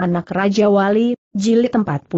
Anak Raja Wali, Jilid 43.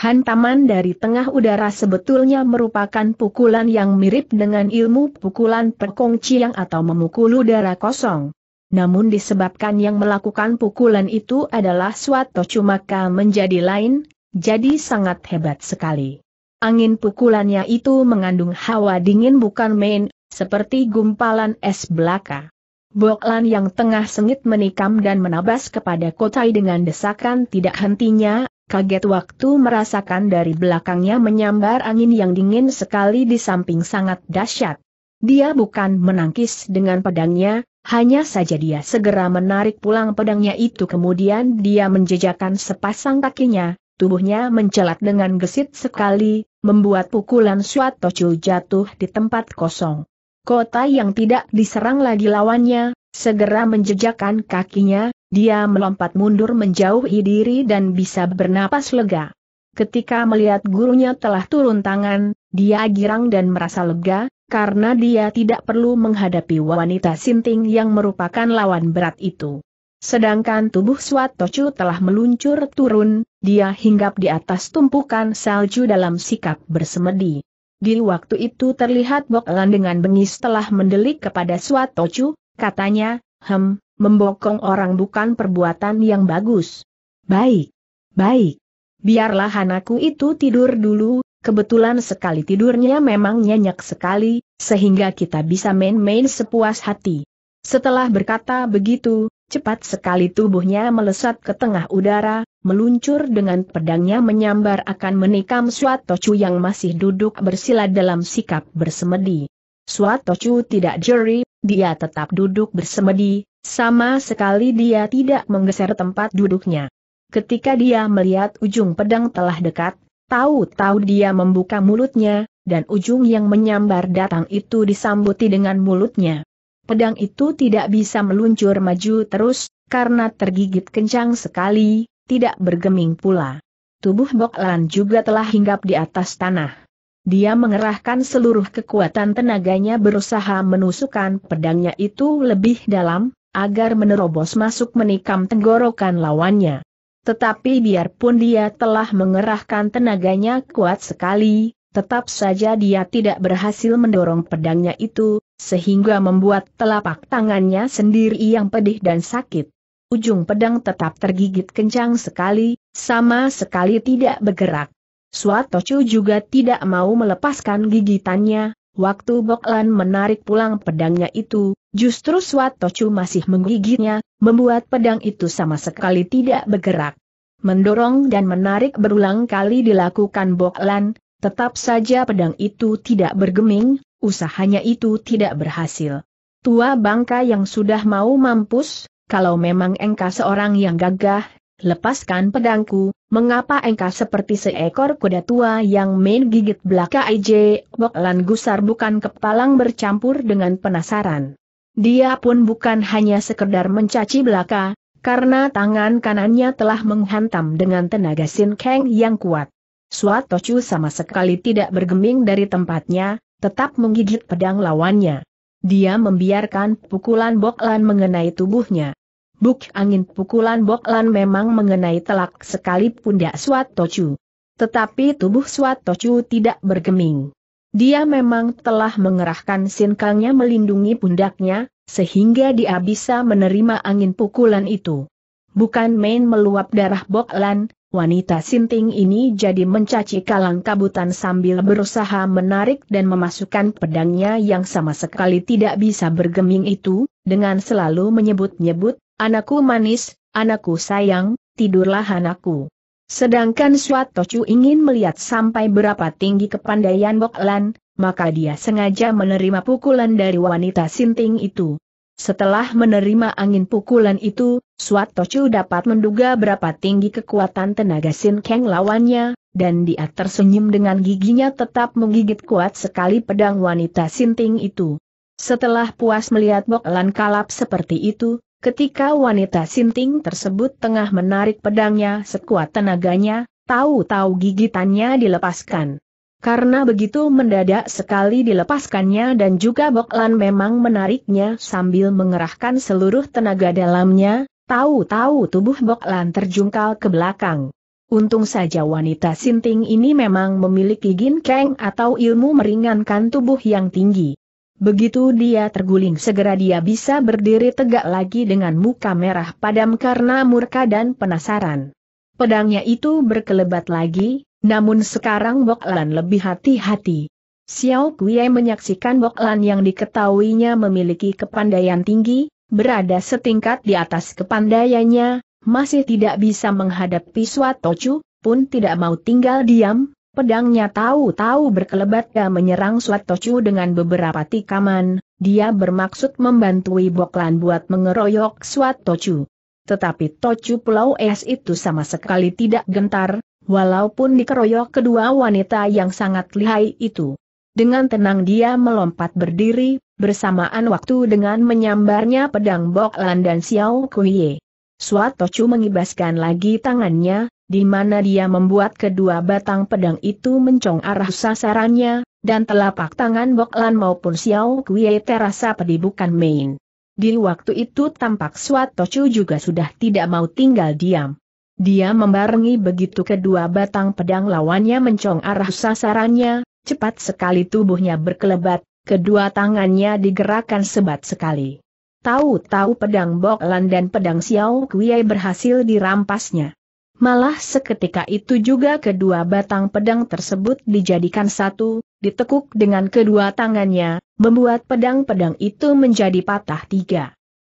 Hantaman dari tengah udara sebetulnya merupakan pukulan yang mirip dengan ilmu pukulan perkong ciang atau memukul udara kosong. Namun disebabkan yang melakukan pukulan itu adalah suatu cumaka menjadi lain, jadi sangat hebat sekali. Angin pukulannya itu mengandung hawa dingin bukan main, seperti gumpalan es belaka. Boklan yang tengah sengit menikam dan menabas kepada Kotai dengan desakan tidak hentinya, kaget waktu merasakan dari belakangnya menyambar angin yang dingin sekali di samping sangat dahsyat. Dia bukan menangkis dengan pedangnya, hanya saja dia segera menarik pulang pedangnya itu kemudian dia menjejakan sepasang kakinya, tubuhnya mencelat dengan gesit sekali, membuat pukulan suat tocu jatuh di tempat kosong. Kota yang tidak diserang lagi lawannya, segera menjejakkan kakinya, dia melompat mundur menjauhi diri dan bisa bernapas lega. Ketika melihat gurunya telah turun tangan, dia girang dan merasa lega, karena dia tidak perlu menghadapi wanita sinting yang merupakan lawan berat itu. Sedangkan tubuh Swatocu telah meluncur turun, dia hinggap di atas tumpukan salju dalam sikap bersemedi. Di waktu itu terlihat Bok dengan bengis telah mendelik kepada Swatocu, katanya, hem, membokong orang bukan perbuatan yang bagus. Baik, baik. Biarlah anakku itu tidur dulu, kebetulan sekali tidurnya memang nyenyak sekali, sehingga kita bisa main-main sepuas hati. Setelah berkata begitu, cepat sekali tubuhnya melesat ke tengah udara, meluncur dengan pedangnya menyambar akan menikam Suatocu yang masih duduk bersila dalam sikap bersemedi. Suatocu tidak jeri, dia tetap duduk bersemedi, sama sekali dia tidak menggeser tempat duduknya. Ketika dia melihat ujung pedang telah dekat, tahu-tahu dia membuka mulutnya, dan ujung yang menyambar datang itu disambuti dengan mulutnya pedang itu tidak bisa meluncur maju terus, karena tergigit kencang sekali, tidak bergeming pula. Tubuh Boklan juga telah hinggap di atas tanah. Dia mengerahkan seluruh kekuatan tenaganya berusaha menusukkan pedangnya itu lebih dalam, agar menerobos masuk menikam tenggorokan lawannya. Tetapi biarpun dia telah mengerahkan tenaganya kuat sekali, tetap saja dia tidak berhasil mendorong pedangnya itu, sehingga membuat telapak tangannya sendiri yang pedih dan sakit. Ujung pedang tetap tergigit kencang sekali, sama sekali tidak bergerak. Suatocu juga tidak mau melepaskan gigitannya, waktu Boklan menarik pulang pedangnya itu, justru Suatocu masih menggigitnya, membuat pedang itu sama sekali tidak bergerak. Mendorong dan menarik berulang kali dilakukan Boklan, tetap saja pedang itu tidak bergeming, usahanya itu tidak berhasil. Tua bangka yang sudah mau mampus, kalau memang engkau seorang yang gagah, lepaskan pedangku, mengapa engkau seperti seekor kuda tua yang main gigit belaka IJ, Boklan Gusar bukan kepalang bercampur dengan penasaran. Dia pun bukan hanya sekedar mencaci belaka, karena tangan kanannya telah menghantam dengan tenaga Sin Kang yang kuat. Suat Tochu sama sekali tidak bergeming dari tempatnya, tetap menggigit pedang lawannya. Dia membiarkan pukulan Boklan mengenai tubuhnya. Buk angin pukulan Boklan memang mengenai telak sekali pundak Suat Tochu. Tetapi tubuh Suat Tochu tidak bergeming. Dia memang telah mengerahkan sinkangnya melindungi pundaknya, sehingga dia bisa menerima angin pukulan itu. Bukan main meluap darah Boklan, Wanita sinting ini jadi mencaci kalang kabutan sambil berusaha menarik dan memasukkan pedangnya yang sama sekali tidak bisa bergeming itu, dengan selalu menyebut-nyebut, anakku manis, anakku sayang, tidurlah anakku. Sedangkan Suatocu ingin melihat sampai berapa tinggi kepandaian Boklan, maka dia sengaja menerima pukulan dari wanita sinting itu. Setelah menerima angin pukulan itu, Suat Tocu dapat menduga berapa tinggi kekuatan tenaga Sin Kang lawannya, dan dia tersenyum dengan giginya tetap menggigit kuat sekali pedang wanita Sinting itu. Setelah puas melihat Bok Lan kalap seperti itu, ketika wanita Sinting tersebut tengah menarik pedangnya sekuat tenaganya, tahu-tahu gigitannya dilepaskan. Karena begitu mendadak sekali dilepaskannya dan juga Boklan memang menariknya sambil mengerahkan seluruh tenaga dalamnya, tahu-tahu tubuh Boklan terjungkal ke belakang. Untung saja wanita sinting ini memang memiliki ginkeng atau ilmu meringankan tubuh yang tinggi. Begitu dia terguling segera dia bisa berdiri tegak lagi dengan muka merah padam karena murka dan penasaran. Pedangnya itu berkelebat lagi, namun sekarang Bok Lan lebih hati-hati. Xiao Kuei menyaksikan Bok Lan yang diketahuinya memiliki kepandaian tinggi, berada setingkat di atas kepandaiannya, masih tidak bisa menghadapi Swatocu, pun tidak mau tinggal diam, pedangnya tahu-tahu berkelebat dan menyerang Swatocu dengan beberapa tikaman, dia bermaksud membantui Bok Lan buat mengeroyok Swatocu. Tetapi Tocu Pulau Es itu sama sekali tidak gentar, walaupun dikeroyok kedua wanita yang sangat lihai itu. Dengan tenang dia melompat berdiri, bersamaan waktu dengan menyambarnya pedang Bok Lan dan Xiao Kuiye. Suatochu mengibaskan lagi tangannya, di mana dia membuat kedua batang pedang itu mencong arah sasarannya, dan telapak tangan Bok Lan maupun Xiao Kuiye terasa pedih bukan main. Di waktu itu tampak Suatochu juga sudah tidak mau tinggal diam. Dia membarengi begitu kedua batang pedang lawannya mencong arah sasarannya, cepat sekali tubuhnya berkelebat, kedua tangannya digerakkan sebat sekali. Tahu-tahu pedang Boklan dan pedang Xiao Kuei berhasil dirampasnya. Malah seketika itu juga kedua batang pedang tersebut dijadikan satu, ditekuk dengan kedua tangannya, membuat pedang-pedang itu menjadi patah tiga.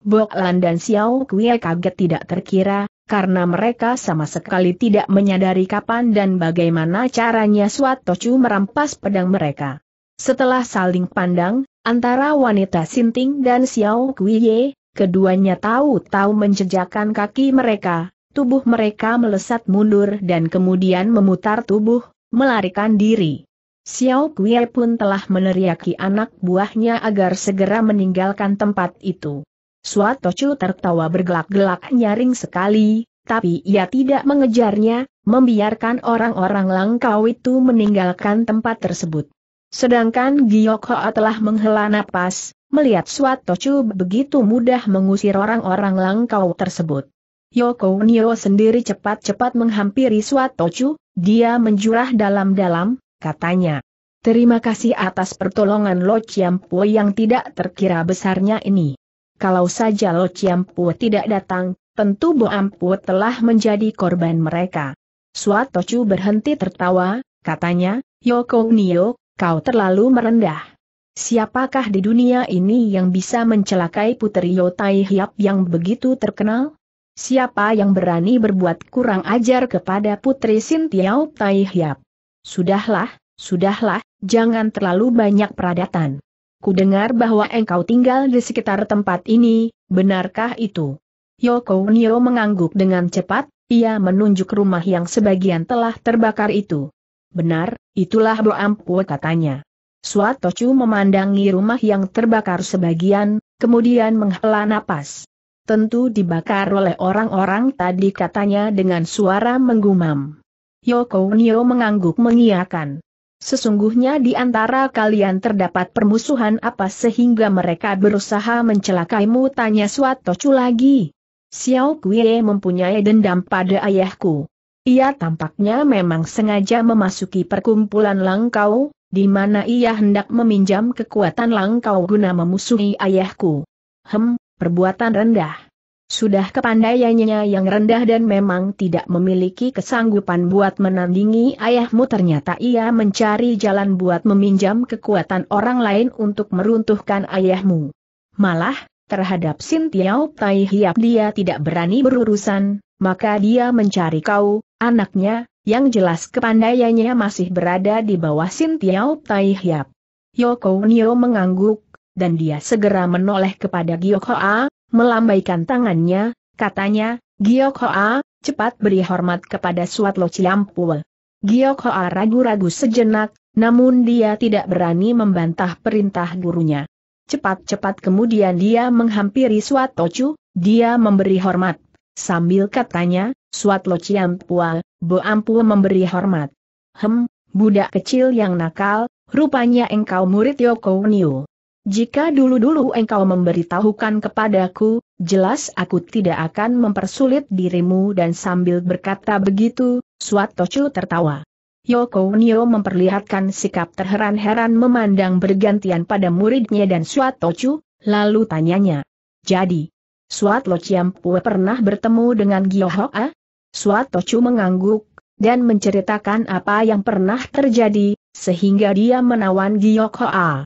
Boklan dan Xiao Kuei kaget tidak terkira, karena mereka sama sekali tidak menyadari kapan dan bagaimana caranya Swatocu merampas pedang mereka. Setelah saling pandang, antara wanita Sinting dan Xiao Kuiye, keduanya tahu-tahu menjejakkan kaki mereka, tubuh mereka melesat mundur dan kemudian memutar tubuh, melarikan diri. Xiao Kuiye pun telah meneriaki anak buahnya agar segera meninggalkan tempat itu. Suat Tocu tertawa bergelak-gelak nyaring sekali, tapi ia tidak mengejarnya, membiarkan orang-orang langkau itu meninggalkan tempat tersebut. Sedangkan Giyok Hoa telah menghela napas, melihat Suat Tocu begitu mudah mengusir orang-orang langkau tersebut. Yoko Nio sendiri cepat-cepat menghampiri Suat Tocu, dia menjurah dalam-dalam, katanya. Terima kasih atas pertolongan Lo Chiampo yang tidak terkira besarnya ini kalau saja Lo Chiampu tidak datang, tentu Bo Ampu telah menjadi korban mereka. Suatocu berhenti tertawa, katanya, Yoko Nio, kau terlalu merendah. Siapakah di dunia ini yang bisa mencelakai putri Yotai Hiap yang begitu terkenal? Siapa yang berani berbuat kurang ajar kepada putri Sintiau Tai Hiap? Sudahlah, sudahlah, jangan terlalu banyak peradatan. Ku dengar bahwa engkau tinggal di sekitar tempat ini, benarkah itu? Yoko Nio mengangguk dengan cepat, ia menunjuk rumah yang sebagian telah terbakar itu. Benar, itulah Boampue katanya. Suatochu memandangi rumah yang terbakar sebagian, kemudian menghela napas. Tentu dibakar oleh orang-orang tadi katanya dengan suara menggumam. Yoko Nio mengangguk mengiakan. Sesungguhnya di antara kalian terdapat permusuhan apa sehingga mereka berusaha mencelakaimu tanya Suatocu lagi. Xiao Kuie mempunyai dendam pada ayahku. Ia tampaknya memang sengaja memasuki perkumpulan Langkau, di mana ia hendak meminjam kekuatan Langkau guna memusuhi ayahku. Hem, perbuatan rendah. Sudah kepandaiannya yang rendah dan memang tidak memiliki kesanggupan buat menandingi ayahmu ternyata ia mencari jalan buat meminjam kekuatan orang lain untuk meruntuhkan ayahmu. Malah, terhadap Sin Tiao Tai Hiap dia tidak berani berurusan, maka dia mencari kau, anaknya, yang jelas kepandaiannya masih berada di bawah Sin Tiao Tai Hiap. Yoko Nio mengangguk, dan dia segera menoleh kepada Gyokoa, melambaikan tangannya, katanya, Giok Hoa, cepat beri hormat kepada Suat Lo Ciampul. Giok Hoa ragu-ragu sejenak, namun dia tidak berani membantah perintah gurunya. Cepat-cepat kemudian dia menghampiri Suat Tocu, dia memberi hormat. Sambil katanya, Suat Lo Ciampul, Bo Ampu memberi hormat. Hem, budak kecil yang nakal, rupanya engkau murid Yoko Niu. Jika dulu-dulu engkau memberitahukan kepadaku, jelas aku tidak akan mempersulit dirimu dan sambil berkata begitu, Suatochu tertawa. Yoko Nio memperlihatkan sikap terheran-heran memandang bergantian pada muridnya dan Suatochu, lalu tanyanya. Jadi, lo Chiampue pernah bertemu dengan Gyohoa? Ah? Suatochu mengangguk, dan menceritakan apa yang pernah terjadi, sehingga dia menawan Gyohoa. Ah.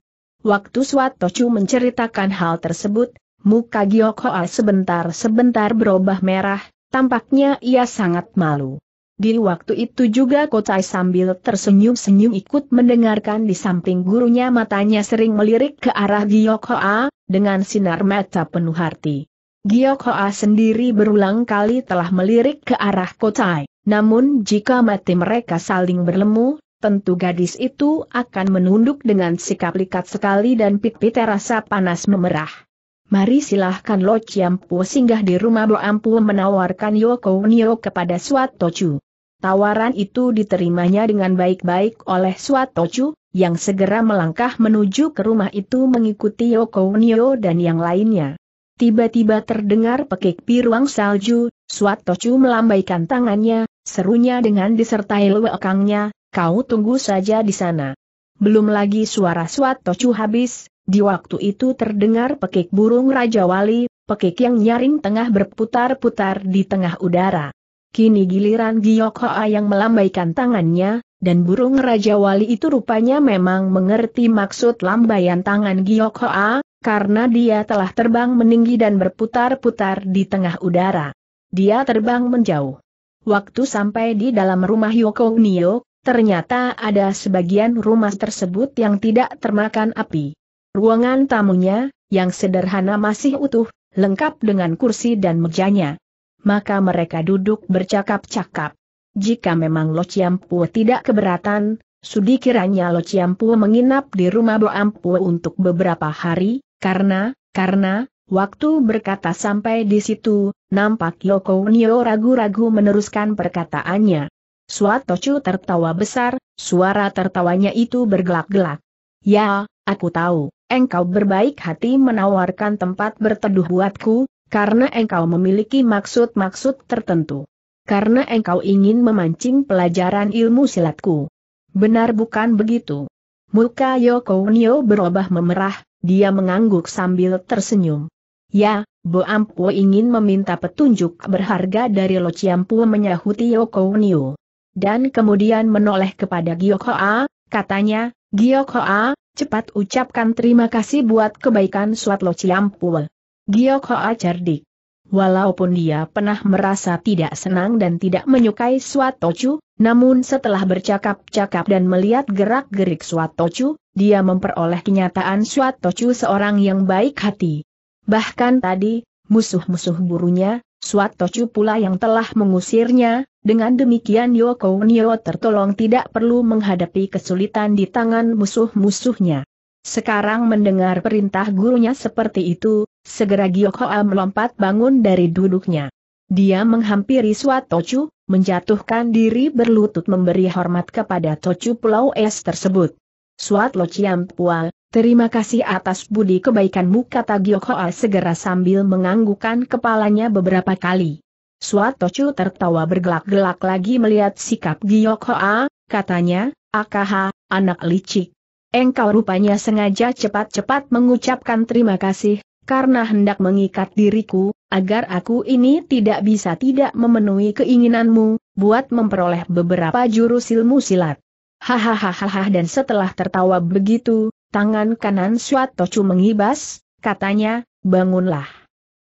Waktu Suat Tocu menceritakan hal tersebut, muka Giok Hoa sebentar-sebentar berubah merah, tampaknya ia sangat malu. Di waktu itu juga Kocai sambil tersenyum-senyum ikut mendengarkan di samping gurunya matanya sering melirik ke arah Giok Hoa, dengan sinar mata penuh hati. Giok Hoa sendiri berulang kali telah melirik ke arah Kocai, namun jika mati mereka saling berlemu, tentu gadis itu akan menunduk dengan sikap likat sekali dan pipi terasa panas memerah. Mari silahkan Lo Chiampu singgah di rumah Bo Ampu menawarkan Yoko Nio kepada Swatochu. Tawaran itu diterimanya dengan baik-baik oleh Swatochu, yang segera melangkah menuju ke rumah itu mengikuti Yoko Nio dan yang lainnya. Tiba-tiba terdengar pekik piruang salju, Swatochu melambaikan tangannya, serunya dengan disertai lewekangnya, kau tunggu saja di sana. Belum lagi suara suat tocu habis, di waktu itu terdengar pekik burung Raja Wali, pekik yang nyaring tengah berputar-putar di tengah udara. Kini giliran Giok Hoa yang melambaikan tangannya, dan burung Raja Wali itu rupanya memang mengerti maksud lambaian tangan Giok Hoa, karena dia telah terbang meninggi dan berputar-putar di tengah udara. Dia terbang menjauh. Waktu sampai di dalam rumah Yoko Nio, ternyata ada sebagian rumah tersebut yang tidak termakan api. Ruangan tamunya, yang sederhana masih utuh, lengkap dengan kursi dan mejanya. Maka mereka duduk bercakap-cakap. Jika memang Lo Chiampu tidak keberatan, sudi kiranya Lo Chiampu menginap di rumah Bo Ampu untuk beberapa hari, karena, karena, waktu berkata sampai di situ, nampak Yoko Nio ragu-ragu meneruskan perkataannya. Suat Tocu tertawa besar, suara tertawanya itu bergelak-gelak. Ya, aku tahu, engkau berbaik hati menawarkan tempat berteduh buatku, karena engkau memiliki maksud-maksud tertentu. Karena engkau ingin memancing pelajaran ilmu silatku. Benar bukan begitu? Muka Yoko Nio berubah memerah, dia mengangguk sambil tersenyum. Ya, Bo Ampu ingin meminta petunjuk berharga dari Lo Ciampu menyahuti Yoko Nio dan kemudian menoleh kepada Giokoa, katanya, Giokoa, cepat ucapkan terima kasih buat kebaikan Suat Lo Ciampul. Giokoa cerdik. Walaupun dia pernah merasa tidak senang dan tidak menyukai Suat Tochu, namun setelah bercakap-cakap dan melihat gerak-gerik Suat Tochu, dia memperoleh kenyataan Suat Tochu seorang yang baik hati. Bahkan tadi, musuh-musuh burunya, Suat Tochu pula yang telah mengusirnya, dengan demikian Yoko Nio tertolong tidak perlu menghadapi kesulitan di tangan musuh-musuhnya. Sekarang mendengar perintah gurunya seperti itu, segera Am melompat bangun dari duduknya. Dia menghampiri Suat Tochu, menjatuhkan diri berlutut memberi hormat kepada Tochu Pulau Es tersebut. Suat Lo Ciampua, Terima kasih atas budi kebaikanmu kata Giokhoa segera sambil menganggukkan kepalanya beberapa kali. Suatocu tertawa bergelak-gelak lagi melihat sikap Giokhoa, katanya, Akaha, anak licik. Engkau rupanya sengaja cepat-cepat mengucapkan terima kasih, karena hendak mengikat diriku, agar aku ini tidak bisa tidak memenuhi keinginanmu, buat memperoleh beberapa jurus ilmu silat. Hahaha dan setelah tertawa begitu, Tangan kanan Tocu mengibas, katanya, bangunlah.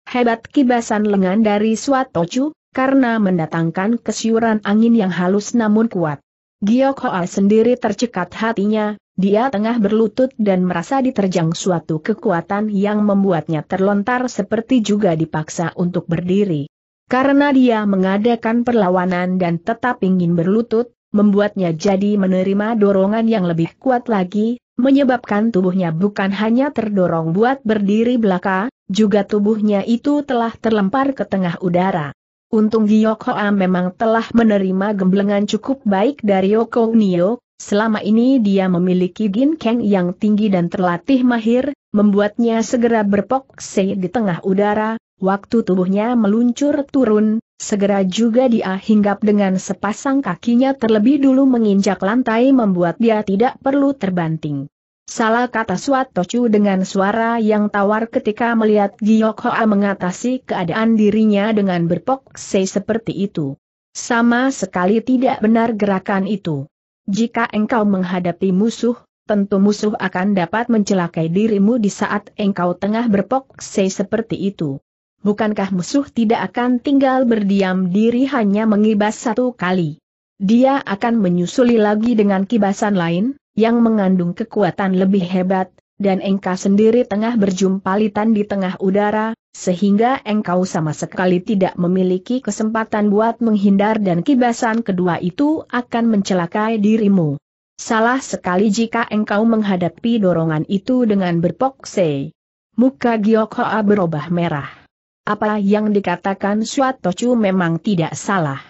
Hebat kibasan lengan dari Tocu, karena mendatangkan kesiuran angin yang halus namun kuat. Giok Hoa sendiri tercekat hatinya, dia tengah berlutut dan merasa diterjang suatu kekuatan yang membuatnya terlontar seperti juga dipaksa untuk berdiri. Karena dia mengadakan perlawanan dan tetap ingin berlutut, membuatnya jadi menerima dorongan yang lebih kuat lagi, menyebabkan tubuhnya bukan hanya terdorong buat berdiri belaka, juga tubuhnya itu telah terlempar ke tengah udara. Untung Giyok Hoa memang telah menerima gemblengan cukup baik dari Yoko Nio, selama ini dia memiliki gin keng yang tinggi dan terlatih mahir, membuatnya segera berpokse di tengah udara, Waktu tubuhnya meluncur turun, segera juga dia hinggap dengan sepasang kakinya terlebih dulu menginjak lantai membuat dia tidak perlu terbanting. Salah kata Suat Tocu dengan suara yang tawar ketika melihat Giyok Hoa mengatasi keadaan dirinya dengan berpokse seperti itu. Sama sekali tidak benar gerakan itu. Jika engkau menghadapi musuh, tentu musuh akan dapat mencelakai dirimu di saat engkau tengah berpokse seperti itu bukankah musuh tidak akan tinggal berdiam diri hanya mengibas satu kali? Dia akan menyusuli lagi dengan kibasan lain, yang mengandung kekuatan lebih hebat, dan engkau sendiri tengah berjumpa litan di tengah udara, sehingga engkau sama sekali tidak memiliki kesempatan buat menghindar dan kibasan kedua itu akan mencelakai dirimu. Salah sekali jika engkau menghadapi dorongan itu dengan berpokse. Muka Giokhoa berubah merah. Apa yang dikatakan Tocu memang tidak salah.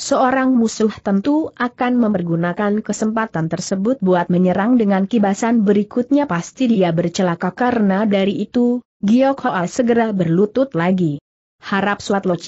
Seorang musuh tentu akan mempergunakan kesempatan tersebut buat menyerang dengan kibasan berikutnya pasti dia bercelaka karena dari itu, Giyok Hoa segera berlutut lagi. Harap Suat Lo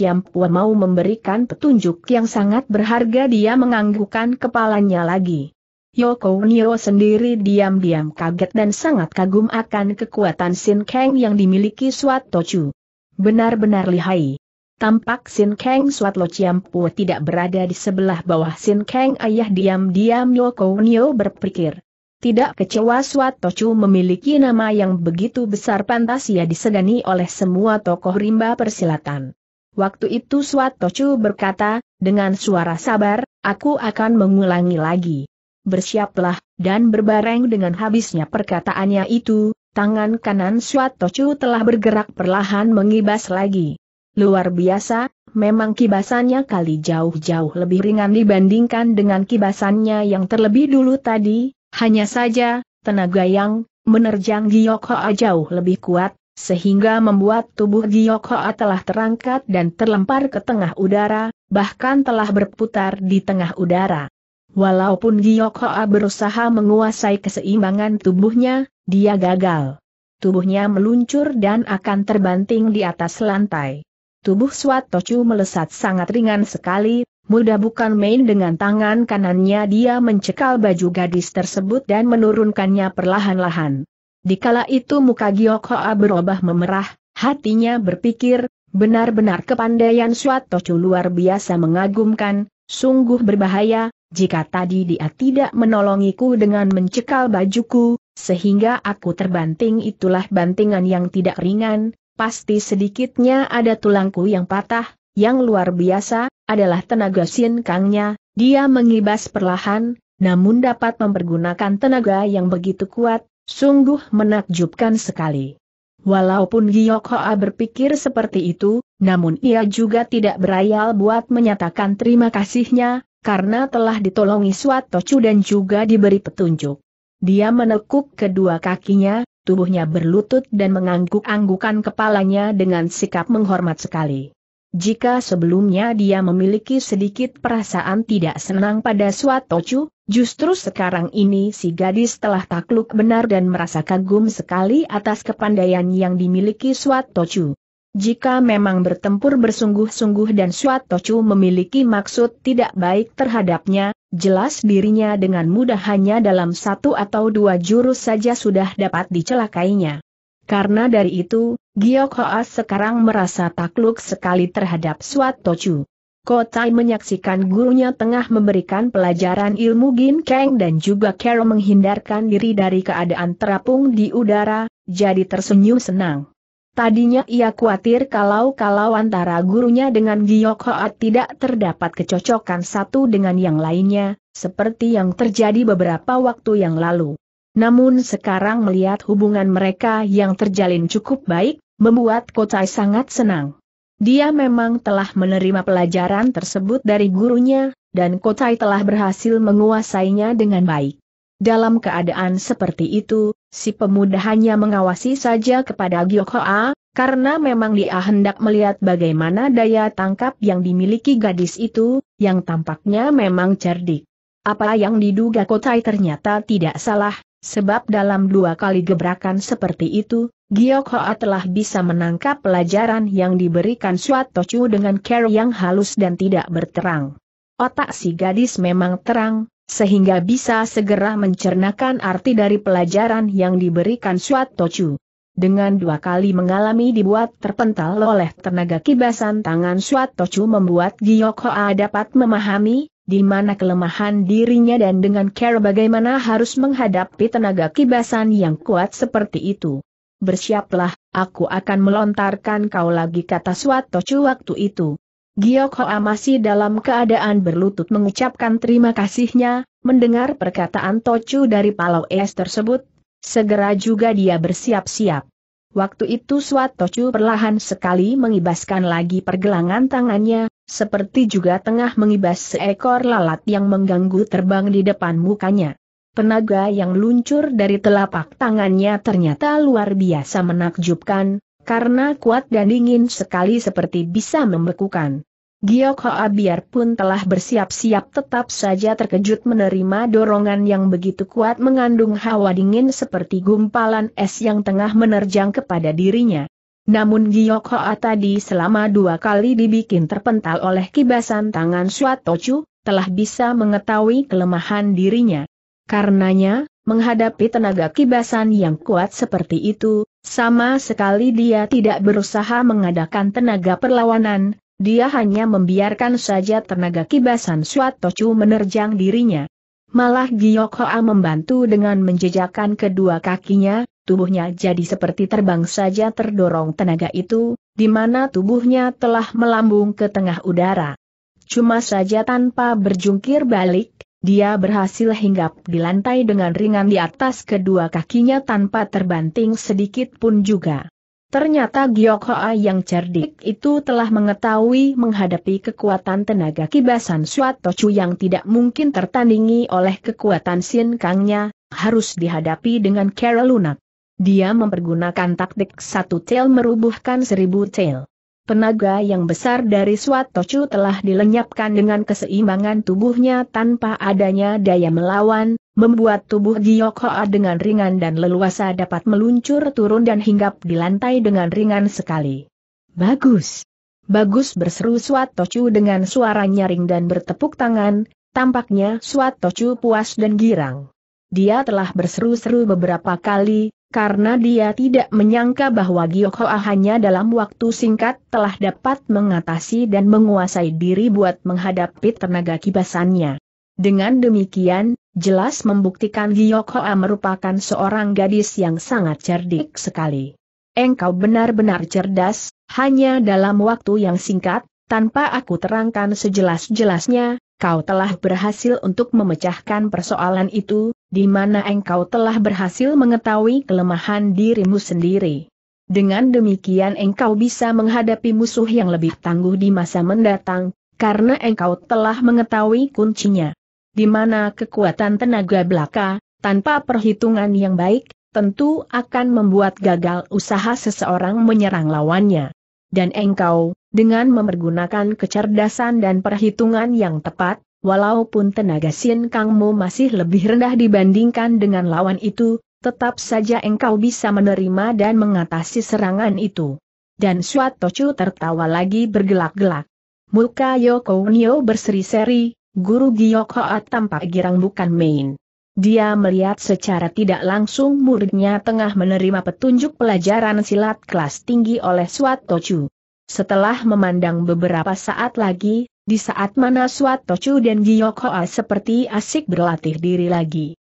mau memberikan petunjuk yang sangat berharga dia menganggukkan kepalanya lagi. Yoko Nio sendiri diam-diam kaget dan sangat kagum akan kekuatan Sin Kang yang dimiliki Suat Tocu. Benar-benar lihai. Tampak Sin Kang Suat Lo Pu tidak berada di sebelah bawah Sin Kang ayah diam-diam Kou Nio berpikir. Tidak kecewa Suat Tochu memiliki nama yang begitu besar pantas ia disegani oleh semua tokoh rimba persilatan. Waktu itu Suat Tochu berkata, dengan suara sabar, aku akan mengulangi lagi. Bersiaplah, dan berbareng dengan habisnya perkataannya itu, tangan kanan Suatochu telah bergerak perlahan mengibas lagi. Luar biasa, memang kibasannya kali jauh-jauh lebih ringan dibandingkan dengan kibasannya yang terlebih dulu tadi, hanya saja, tenaga yang menerjang Giyok Hoa jauh lebih kuat, sehingga membuat tubuh Giyok Hoa telah terangkat dan terlempar ke tengah udara, bahkan telah berputar di tengah udara. Walaupun Giyok Hoa berusaha menguasai keseimbangan tubuhnya, dia gagal. Tubuhnya meluncur dan akan terbanting di atas lantai. Tubuh Swat Tochu melesat sangat ringan sekali, mudah bukan main dengan tangan kanannya dia mencekal baju gadis tersebut dan menurunkannya perlahan-lahan. Di kala itu muka Giok berubah memerah, hatinya berpikir, benar-benar kepandaian Swat Tochu luar biasa mengagumkan, sungguh berbahaya, jika tadi dia tidak menolongiku dengan mencekal bajuku, sehingga aku terbanting itulah bantingan yang tidak ringan, pasti sedikitnya ada tulangku yang patah, yang luar biasa, adalah tenaga Sin Kangnya, dia mengibas perlahan, namun dapat mempergunakan tenaga yang begitu kuat, sungguh menakjubkan sekali. Walaupun Giyok Hoa berpikir seperti itu, namun ia juga tidak berayal buat menyatakan terima kasihnya, karena telah ditolongi Suat Tochu dan juga diberi petunjuk. Dia menekuk kedua kakinya, tubuhnya berlutut dan mengangguk-anggukan kepalanya dengan sikap menghormat sekali. Jika sebelumnya dia memiliki sedikit perasaan tidak senang pada Swatocu, justru sekarang ini si gadis telah takluk benar dan merasa kagum sekali atas kepandaian yang dimiliki Swatocu. Jika memang bertempur bersungguh-sungguh dan Swatocu memiliki maksud tidak baik terhadapnya, Jelas dirinya dengan mudah hanya dalam satu atau dua jurus saja sudah dapat dicelakainya. Karena dari itu, Giok Hoas sekarang merasa takluk sekali terhadap Suat Tochu. Kotai menyaksikan gurunya tengah memberikan pelajaran ilmu Gin Kang dan juga Carol menghindarkan diri dari keadaan terapung di udara, jadi tersenyum senang. Tadinya ia khawatir kalau-kalau antara gurunya dengan Giyok Hoat tidak terdapat kecocokan satu dengan yang lainnya, seperti yang terjadi beberapa waktu yang lalu. Namun sekarang melihat hubungan mereka yang terjalin cukup baik, membuat Kocai sangat senang. Dia memang telah menerima pelajaran tersebut dari gurunya, dan Kocai telah berhasil menguasainya dengan baik. Dalam keadaan seperti itu, si pemuda hanya mengawasi saja kepada Giokhoa, karena memang dia hendak melihat bagaimana daya tangkap yang dimiliki gadis itu, yang tampaknya memang cerdik. Apa yang diduga Kotai ternyata tidak salah, sebab dalam dua kali gebrakan seperti itu, Giokhoa telah bisa menangkap pelajaran yang diberikan Tochu dengan care yang halus dan tidak berterang. Otak si gadis memang terang, sehingga bisa segera mencernakan arti dari pelajaran yang diberikan Suat Tochu. Dengan dua kali mengalami dibuat terpental oleh tenaga kibasan tangan Suat Tochu membuat Giok dapat memahami, di mana kelemahan dirinya dan dengan care bagaimana harus menghadapi tenaga kibasan yang kuat seperti itu. Bersiaplah, aku akan melontarkan kau lagi kata Suat Tochu waktu itu. Giok Hoa masih dalam keadaan berlutut mengucapkan terima kasihnya, mendengar perkataan Tocu dari Palau Es tersebut, segera juga dia bersiap-siap. Waktu itu Suat Tocu perlahan sekali mengibaskan lagi pergelangan tangannya, seperti juga tengah mengibas seekor lalat yang mengganggu terbang di depan mukanya. Tenaga yang luncur dari telapak tangannya ternyata luar biasa menakjubkan, karena kuat dan dingin sekali seperti bisa membekukan. Giok Hoa biarpun telah bersiap-siap tetap saja terkejut menerima dorongan yang begitu kuat mengandung hawa dingin seperti gumpalan es yang tengah menerjang kepada dirinya. Namun Giok Hoa tadi selama dua kali dibikin terpental oleh kibasan tangan Suatochu, telah bisa mengetahui kelemahan dirinya. Karenanya, menghadapi tenaga kibasan yang kuat seperti itu, sama sekali dia tidak berusaha mengadakan tenaga perlawanan, dia hanya membiarkan saja tenaga kibasan Suat Tocu menerjang dirinya. Malah Giyok Hoa membantu dengan menjejakkan kedua kakinya, tubuhnya jadi seperti terbang saja terdorong tenaga itu, di mana tubuhnya telah melambung ke tengah udara. Cuma saja tanpa berjungkir balik, dia berhasil hinggap di lantai dengan ringan di atas kedua kakinya tanpa terbanting sedikit pun juga. Ternyata Giok Hoa yang cerdik itu telah mengetahui menghadapi kekuatan tenaga kibasan Suatochu yang tidak mungkin tertandingi oleh kekuatan Sin Kangnya, harus dihadapi dengan cara lunak. Dia mempergunakan taktik satu tail merubuhkan seribu tail. Penaga yang besar dari Suatochu telah dilenyapkan dengan keseimbangan tubuhnya tanpa adanya daya melawan, membuat tubuh Giok Hoa dengan ringan dan leluasa dapat meluncur turun dan hinggap di lantai dengan ringan sekali. Bagus. Bagus berseru Suat Tochu dengan suara nyaring dan bertepuk tangan, tampaknya Suat Tochu puas dan girang. Dia telah berseru-seru beberapa kali, karena dia tidak menyangka bahwa Giok Hoa hanya dalam waktu singkat telah dapat mengatasi dan menguasai diri buat menghadapi tenaga kibasannya. Dengan demikian, jelas membuktikan Giyok A merupakan seorang gadis yang sangat cerdik sekali. Engkau benar-benar cerdas, hanya dalam waktu yang singkat, tanpa aku terangkan sejelas-jelasnya, kau telah berhasil untuk memecahkan persoalan itu, di mana engkau telah berhasil mengetahui kelemahan dirimu sendiri. Dengan demikian engkau bisa menghadapi musuh yang lebih tangguh di masa mendatang, karena engkau telah mengetahui kuncinya di mana kekuatan tenaga belaka, tanpa perhitungan yang baik, tentu akan membuat gagal usaha seseorang menyerang lawannya. Dan engkau, dengan mempergunakan kecerdasan dan perhitungan yang tepat, walaupun tenaga sin kangmu masih lebih rendah dibandingkan dengan lawan itu, tetap saja engkau bisa menerima dan mengatasi serangan itu. Dan Tochu tertawa lagi bergelak-gelak. Muka Yoko Nio berseri-seri, Guru Giok Hoat tampak girang bukan main. Dia melihat secara tidak langsung muridnya tengah menerima petunjuk pelajaran silat kelas tinggi oleh Tochu. Setelah memandang beberapa saat lagi, di saat mana Tochu dan Giok Hoat seperti asik berlatih diri lagi.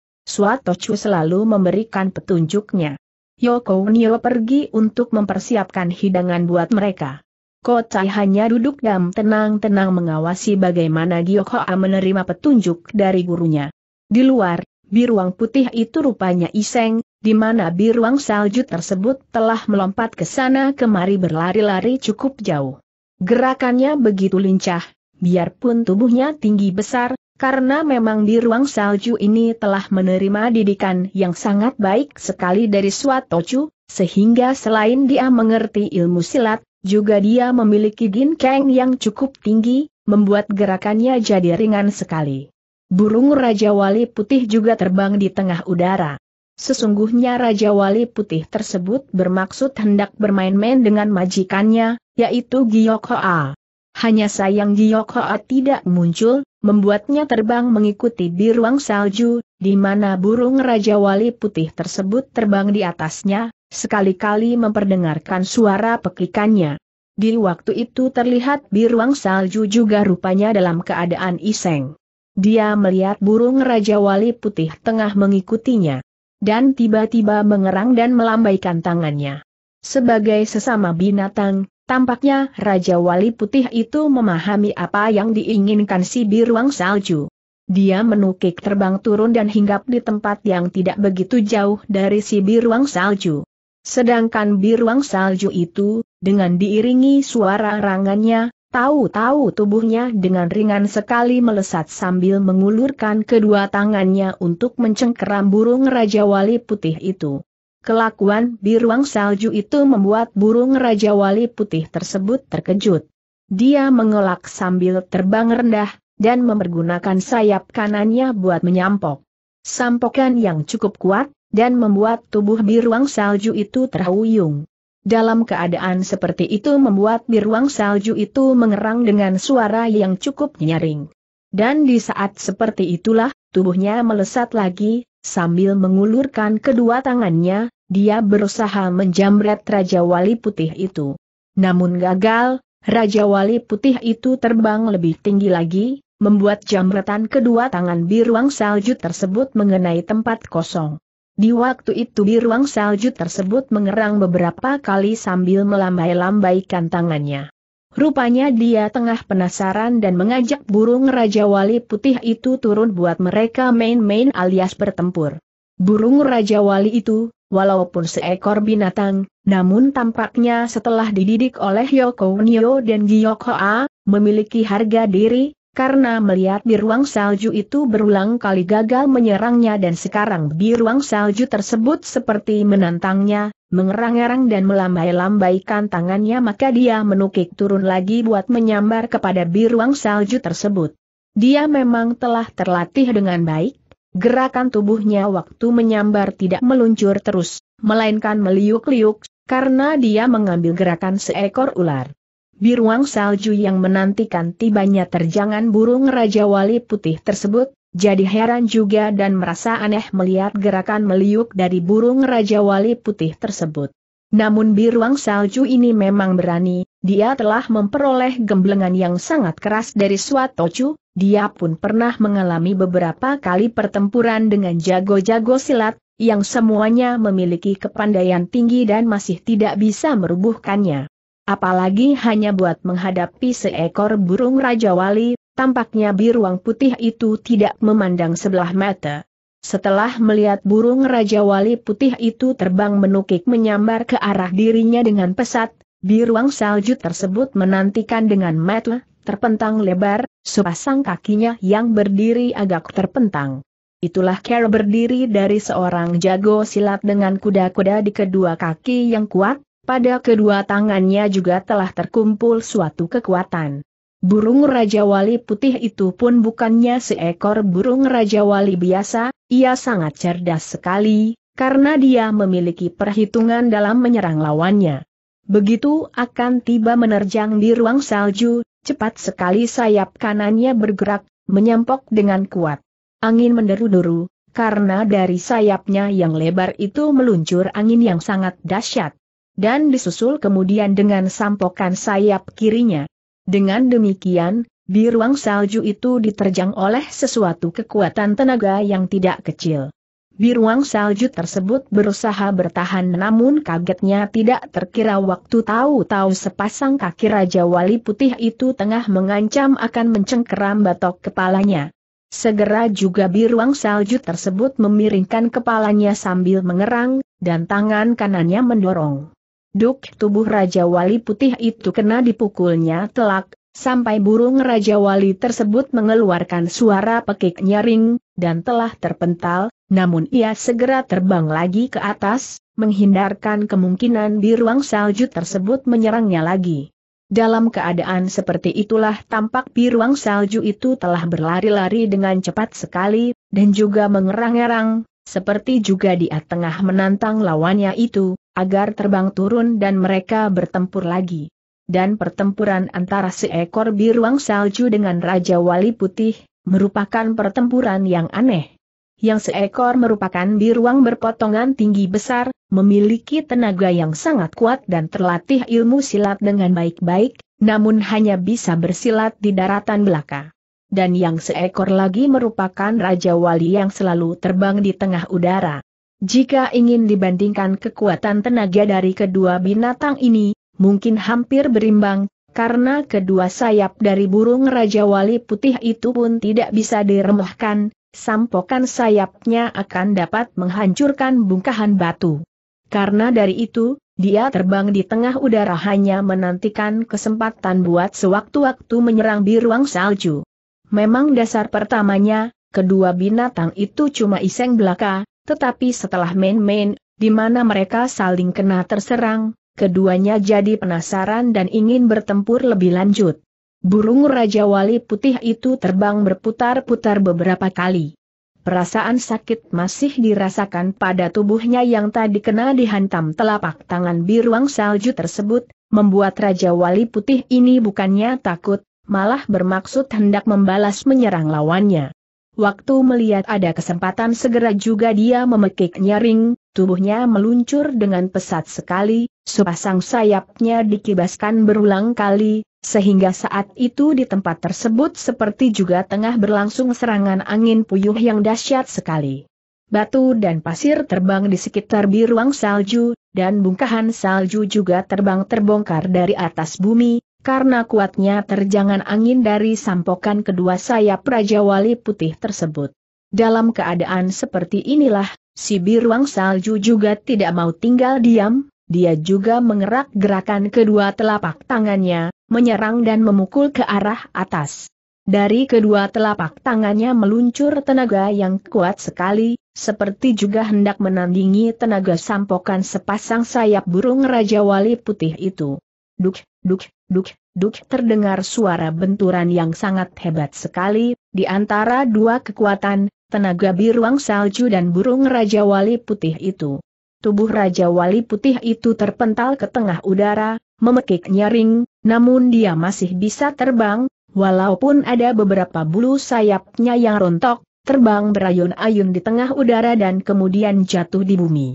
Tochu selalu memberikan petunjuknya. Yoko Nio pergi untuk mempersiapkan hidangan buat mereka. Kotai hanya duduk dan tenang-tenang mengawasi bagaimana Giyokhoa menerima petunjuk dari gurunya. Di luar, biruang putih itu rupanya iseng, di mana biruang salju tersebut telah melompat ke sana kemari berlari-lari cukup jauh. Gerakannya begitu lincah, biarpun tubuhnya tinggi besar, karena memang di ruang salju ini telah menerima didikan yang sangat baik sekali dari Swatocu, sehingga selain dia mengerti ilmu silat, juga dia memiliki ginkeng yang cukup tinggi, membuat gerakannya jadi ringan sekali. Burung Raja Wali Putih juga terbang di tengah udara. Sesungguhnya Raja Wali Putih tersebut bermaksud hendak bermain-main dengan majikannya, yaitu Giok Hoa. Hanya sayang Giok Hoa tidak muncul, membuatnya terbang mengikuti biruang salju, di mana burung Raja Wali Putih tersebut terbang di atasnya, sekali-kali memperdengarkan suara pekikannya. Di waktu itu terlihat biruang salju juga rupanya dalam keadaan iseng. Dia melihat burung Raja Wali Putih tengah mengikutinya. Dan tiba-tiba mengerang dan melambaikan tangannya. Sebagai sesama binatang, Tampaknya Raja Wali Putih itu memahami apa yang diinginkan si biruang salju. Dia menukik terbang turun dan hinggap di tempat yang tidak begitu jauh dari si biruang salju. Sedangkan biruang salju itu, dengan diiringi suara rangannya, tahu-tahu tubuhnya dengan ringan sekali melesat sambil mengulurkan kedua tangannya untuk mencengkeram burung Raja Wali Putih itu. Kelakuan biruang salju itu membuat burung Raja Wali Putih tersebut terkejut. Dia mengelak sambil terbang rendah, dan mempergunakan sayap kanannya buat menyampok. Sampokan yang cukup kuat, dan membuat tubuh biruang salju itu terhuyung. Dalam keadaan seperti itu membuat biruang salju itu mengerang dengan suara yang cukup nyaring. Dan di saat seperti itulah, tubuhnya melesat lagi, Sambil mengulurkan kedua tangannya, dia berusaha menjamret Raja Wali Putih itu. Namun gagal, Raja Wali Putih itu terbang lebih tinggi lagi, membuat jamretan kedua tangan biruang salju tersebut mengenai tempat kosong. Di waktu itu biruang salju tersebut mengerang beberapa kali sambil melambai-lambaikan tangannya. Rupanya dia tengah penasaran dan mengajak burung Raja Wali Putih itu turun buat mereka main-main alias bertempur. Burung Raja Wali itu, walaupun seekor binatang, namun tampaknya setelah dididik oleh Yoko Nio dan Giyoko A, memiliki harga diri, karena melihat di ruang salju itu berulang kali gagal menyerangnya dan sekarang di ruang salju tersebut seperti menantangnya, mengerang-erang dan melambai-lambaikan tangannya maka dia menukik turun lagi buat menyambar kepada biruang salju tersebut. Dia memang telah terlatih dengan baik, gerakan tubuhnya waktu menyambar tidak meluncur terus, melainkan meliuk-liuk, karena dia mengambil gerakan seekor ular. Biruang salju yang menantikan tibanya terjangan burung Raja Wali Putih tersebut, jadi heran juga dan merasa aneh melihat gerakan meliuk dari burung Raja Wali Putih tersebut. Namun biruang salju ini memang berani, dia telah memperoleh gemblengan yang sangat keras dari suatu Swatocu, dia pun pernah mengalami beberapa kali pertempuran dengan jago-jago silat, yang semuanya memiliki kepandaian tinggi dan masih tidak bisa merubuhkannya. Apalagi hanya buat menghadapi seekor burung Raja Wali, Tampaknya biruang putih itu tidak memandang sebelah mata. Setelah melihat burung Raja Wali putih itu terbang menukik menyambar ke arah dirinya dengan pesat, biruang salju tersebut menantikan dengan mata, terpentang lebar, sepasang kakinya yang berdiri agak terpentang. Itulah cara berdiri dari seorang jago silat dengan kuda-kuda di kedua kaki yang kuat, pada kedua tangannya juga telah terkumpul suatu kekuatan. Burung Raja Wali putih itu pun bukannya seekor burung Raja Wali biasa, ia sangat cerdas sekali, karena dia memiliki perhitungan dalam menyerang lawannya. Begitu akan tiba menerjang di ruang salju, cepat sekali sayap kanannya bergerak, menyampok dengan kuat. Angin menderu-deru, karena dari sayapnya yang lebar itu meluncur angin yang sangat dahsyat. Dan disusul kemudian dengan sampokan sayap kirinya. Dengan demikian, biruang salju itu diterjang oleh sesuatu kekuatan tenaga yang tidak kecil. Biruang salju tersebut berusaha bertahan namun kagetnya tidak terkira waktu tahu-tahu sepasang kaki Raja Wali Putih itu tengah mengancam akan mencengkeram batok kepalanya. Segera juga biruang salju tersebut memiringkan kepalanya sambil mengerang, dan tangan kanannya mendorong. Duk tubuh Raja Wali Putih itu kena dipukulnya telak, sampai burung Raja Wali tersebut mengeluarkan suara pekik nyaring, dan telah terpental, namun ia segera terbang lagi ke atas, menghindarkan kemungkinan di ruang salju tersebut menyerangnya lagi. Dalam keadaan seperti itulah tampak biruang salju itu telah berlari-lari dengan cepat sekali, dan juga mengerang-erang, seperti juga dia tengah menantang lawannya itu, agar terbang turun dan mereka bertempur lagi. Dan pertempuran antara seekor biruang salju dengan Raja Wali Putih, merupakan pertempuran yang aneh. Yang seekor merupakan biruang berpotongan tinggi besar, memiliki tenaga yang sangat kuat dan terlatih ilmu silat dengan baik-baik, namun hanya bisa bersilat di daratan belaka. Dan yang seekor lagi merupakan Raja Wali yang selalu terbang di tengah udara. Jika ingin dibandingkan kekuatan tenaga dari kedua binatang ini, mungkin hampir berimbang, karena kedua sayap dari burung Raja Wali Putih itu pun tidak bisa diremehkan, sampokan sayapnya akan dapat menghancurkan bungkahan batu. Karena dari itu, dia terbang di tengah udara hanya menantikan kesempatan buat sewaktu-waktu menyerang biruang salju. Memang dasar pertamanya, kedua binatang itu cuma iseng belaka, tetapi setelah main-main, di mana mereka saling kena terserang, keduanya jadi penasaran dan ingin bertempur lebih lanjut. Burung Raja Wali Putih itu terbang berputar-putar beberapa kali. Perasaan sakit masih dirasakan pada tubuhnya yang tadi kena dihantam telapak tangan biruang salju tersebut, membuat Raja Wali Putih ini bukannya takut, malah bermaksud hendak membalas menyerang lawannya. Waktu melihat ada kesempatan segera juga dia memekik nyaring, tubuhnya meluncur dengan pesat sekali, sepasang sayapnya dikibaskan berulang kali, sehingga saat itu di tempat tersebut seperti juga tengah berlangsung serangan angin puyuh yang dahsyat sekali. Batu dan pasir terbang di sekitar biruang salju, dan bungkahan salju juga terbang terbongkar dari atas bumi, karena kuatnya terjangan angin dari sampokan kedua sayap Raja Wali Putih tersebut. Dalam keadaan seperti inilah, si biruang salju juga tidak mau tinggal diam, dia juga mengerak gerakan kedua telapak tangannya, menyerang dan memukul ke arah atas. Dari kedua telapak tangannya meluncur tenaga yang kuat sekali, seperti juga hendak menandingi tenaga sampokan sepasang sayap burung Raja Wali Putih itu. Duk, duk, duk, duk terdengar suara benturan yang sangat hebat sekali, di antara dua kekuatan, tenaga biruang salju dan burung Raja Wali Putih itu. Tubuh Raja Wali Putih itu terpental ke tengah udara, memekik nyaring, namun dia masih bisa terbang, walaupun ada beberapa bulu sayapnya yang rontok, terbang berayun-ayun di tengah udara dan kemudian jatuh di bumi.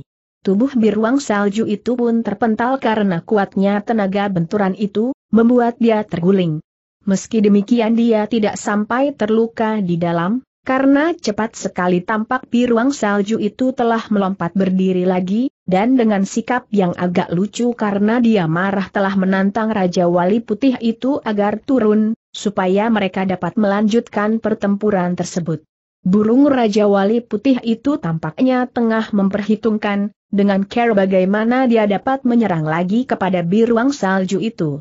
Tubuh biruang salju itu pun terpental karena kuatnya tenaga benturan itu, membuat dia terguling. Meski demikian dia tidak sampai terluka di dalam, karena cepat sekali tampak piruang salju itu telah melompat berdiri lagi, dan dengan sikap yang agak lucu karena dia marah telah menantang Raja Wali Putih itu agar turun, supaya mereka dapat melanjutkan pertempuran tersebut. Burung Raja Wali Putih itu tampaknya tengah memperhitungkan, dengan care bagaimana dia dapat menyerang lagi kepada biruang salju itu.